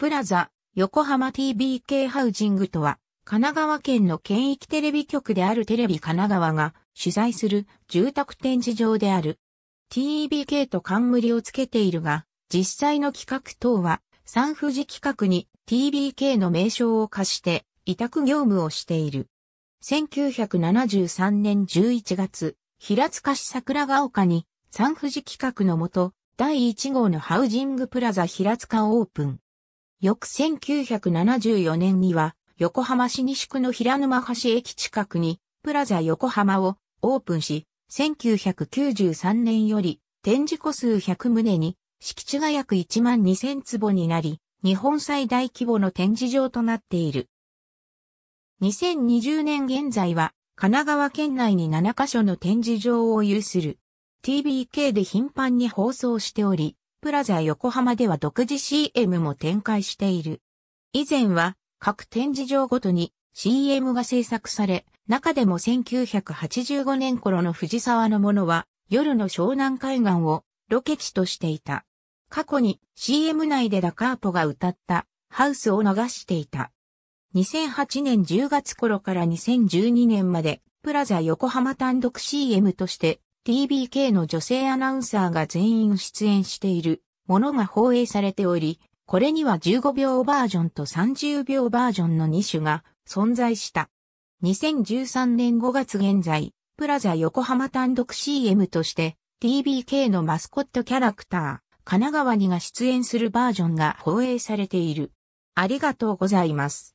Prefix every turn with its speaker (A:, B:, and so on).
A: プラザ、横浜 TBK ハウジングとは、神奈川県の県域テ
B: レビ局であるテレビ神奈川が主催する住宅展示場である。TBK と冠をつけているが、実際の企画等は、三富士企画に TBK の名称を貸して委託業務をしている。1973年11月、平塚市桜ヶ丘に三富士企画のもと、第1号のハウジングプラザ平塚オープン。翌1974年には、横浜市西区の平沼橋駅近くに、プラザ横浜をオープンし、1993年より展示個数100棟に、敷地が約1万2000坪になり、日本最大規模の展示場となっている。2020年現在は、神奈川県内に7カ所の展示場を有する。TBK で頻繁に放送しており、プラザ横浜では独自 CM も展開している。以前は各展示場ごとに CM が制作され、中でも1985年頃の藤沢のものは夜の湘南海岸をロケ地としていた。過去に CM 内でダカーポが歌ったハウスを流していた。2008年10月頃から2012年までプラザ横浜単独 CM として TBK の女性アナウンサーが全員出演しているものが放映されており、これには15秒バージョンと30秒バージョンの2種が存在した。2013年5月現在、プラザ横浜単独 CM として TBK のマスコットキャラクター、神奈川にが出演するバージョンが放映されて
A: いる。ありがとうございます。